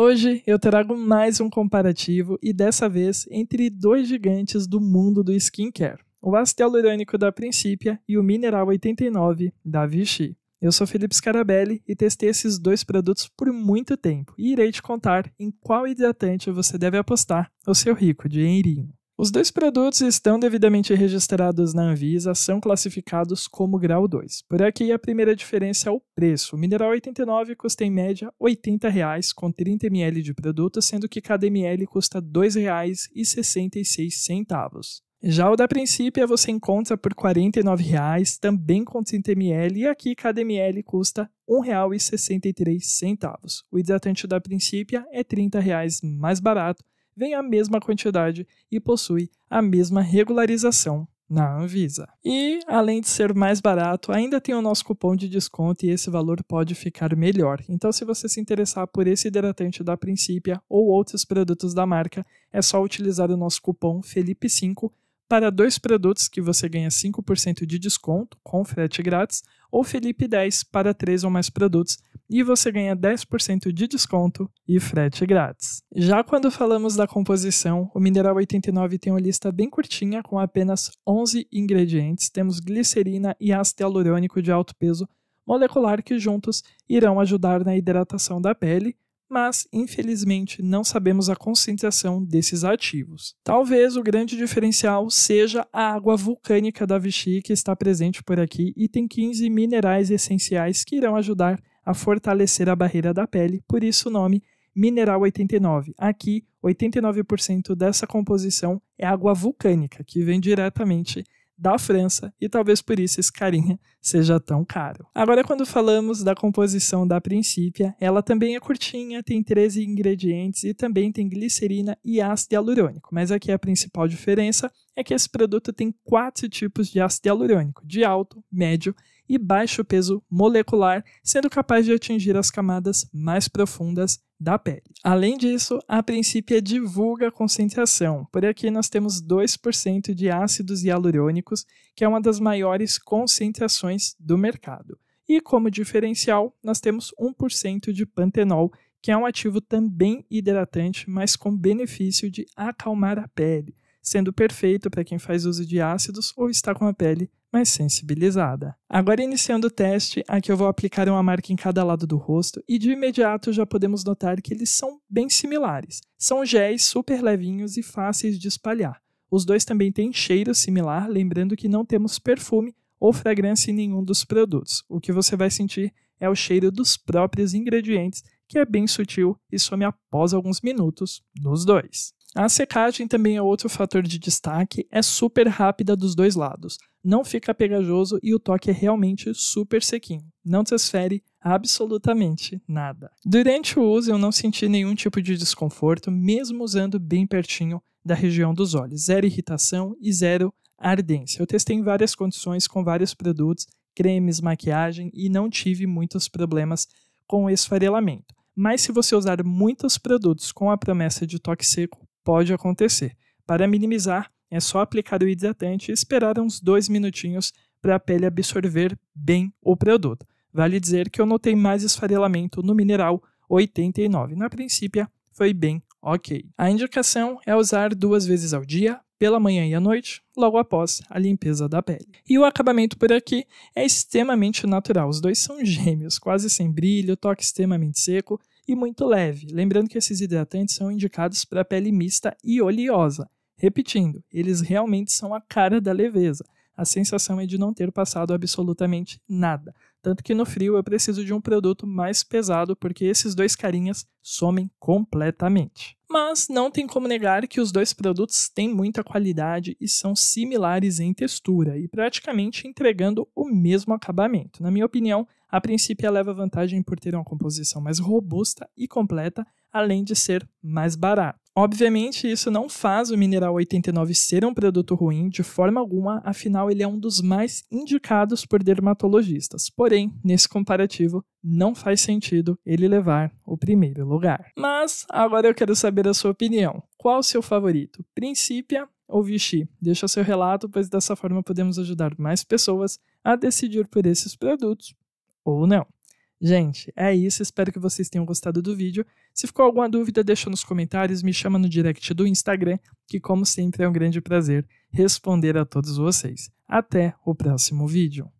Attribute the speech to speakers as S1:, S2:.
S1: Hoje eu trago mais um comparativo e dessa vez entre dois gigantes do mundo do skincare: o ácido hialurônico da Principia e o Mineral 89 da Vichy. Eu sou Felipe Scarabelli e testei esses dois produtos por muito tempo e irei te contar em qual hidratante você deve apostar o seu rico dinheirinho. Os dois produtos estão devidamente registrados na Anvisa, são classificados como grau 2. Por aqui, a primeira diferença é o preço. O mineral 89 custa em média R$ 80,00 com 30 ml de produto, sendo que cada ml custa R$ 2,66. Já o da Princípio você encontra por R$ 49,00, também com 30 ml, e aqui cada ml custa R$ 1,63. O hidratante da Princípia é R$ 30,00 mais barato, vem a mesma quantidade e possui a mesma regularização na Anvisa. E, além de ser mais barato, ainda tem o nosso cupom de desconto e esse valor pode ficar melhor. Então, se você se interessar por esse hidratante da Principia ou outros produtos da marca, é só utilizar o nosso cupom FELIPE5 para dois produtos que você ganha 5% de desconto com frete grátis ou Felipe10 para três ou mais produtos e você ganha 10% de desconto e frete grátis. Já quando falamos da composição, o mineral 89 tem uma lista bem curtinha com apenas 11 ingredientes. Temos glicerina e ácido hialurônico de alto peso molecular que juntos irão ajudar na hidratação da pele, mas infelizmente não sabemos a concentração desses ativos. Talvez o grande diferencial seja a água vulcânica da Vichy que está presente por aqui e tem 15 minerais essenciais que irão ajudar a fortalecer a barreira da pele, por isso o nome mineral 89. Aqui, 89% dessa composição é água vulcânica, que vem diretamente da França e talvez por isso esse carinha seja tão caro. Agora, quando falamos da composição da Princípia, ela também é curtinha, tem 13 ingredientes e também tem glicerina e ácido hialurônico. Mas aqui a principal diferença é que esse produto tem quatro tipos de ácido hialurônico: de alto, médio e baixo peso molecular, sendo capaz de atingir as camadas mais profundas da pele. Além disso, a princípio é divulga a concentração. Por aqui nós temos 2% de ácidos hialurônicos, que é uma das maiores concentrações do mercado. E como diferencial, nós temos 1% de pantenol, que é um ativo também hidratante, mas com benefício de acalmar a pele, sendo perfeito para quem faz uso de ácidos ou está com a pele mas sensibilizada. Agora, iniciando o teste, aqui eu vou aplicar uma marca em cada lado do rosto e de imediato já podemos notar que eles são bem similares. São géis super levinhos e fáceis de espalhar. Os dois também têm cheiro similar, lembrando que não temos perfume ou fragrância em nenhum dos produtos. O que você vai sentir é o cheiro dos próprios ingredientes que é bem sutil e some após alguns minutos nos dois. A secagem também é outro fator de destaque, é super rápida dos dois lados, não fica pegajoso e o toque é realmente super sequinho, não transfere absolutamente nada. Durante o uso eu não senti nenhum tipo de desconforto, mesmo usando bem pertinho da região dos olhos, zero irritação e zero ardência. Eu testei em várias condições com vários produtos, cremes, maquiagem e não tive muitos problemas com esfarelamento. Mas se você usar muitos produtos com a promessa de toque seco, pode acontecer. Para minimizar, é só aplicar o hidratante e esperar uns dois minutinhos para a pele absorver bem o produto. Vale dizer que eu notei mais esfarelamento no mineral 89. Na princípio, foi bem ok. A indicação é usar duas vezes ao dia, pela manhã e à noite, logo após a limpeza da pele. E o acabamento por aqui é extremamente natural. Os dois são gêmeos, quase sem brilho, toque extremamente seco e muito leve. Lembrando que esses hidratantes são indicados para pele mista e oleosa. Repetindo, eles realmente são a cara da leveza. A sensação é de não ter passado absolutamente nada. Tanto que no frio eu preciso de um produto mais pesado, porque esses dois carinhas somem completamente. Mas não tem como negar que os dois produtos têm muita qualidade e são similares em textura e praticamente entregando o mesmo acabamento. Na minha opinião, a princípio ela leva vantagem por ter uma composição mais robusta e completa, além de ser mais barato. Obviamente, isso não faz o mineral 89 ser um produto ruim de forma alguma, afinal, ele é um dos mais indicados por dermatologistas. Porém, nesse comparativo, não faz sentido ele levar o primeiro lugar. Mas agora eu quero saber a sua opinião. Qual o seu favorito? Princípia ou Vichy? Deixa seu relato, pois dessa forma podemos ajudar mais pessoas a decidir por esses produtos ou não. Gente, é isso. Espero que vocês tenham gostado do vídeo. Se ficou alguma dúvida, deixa nos comentários, me chama no direct do Instagram, que, como sempre, é um grande prazer responder a todos vocês. Até o próximo vídeo.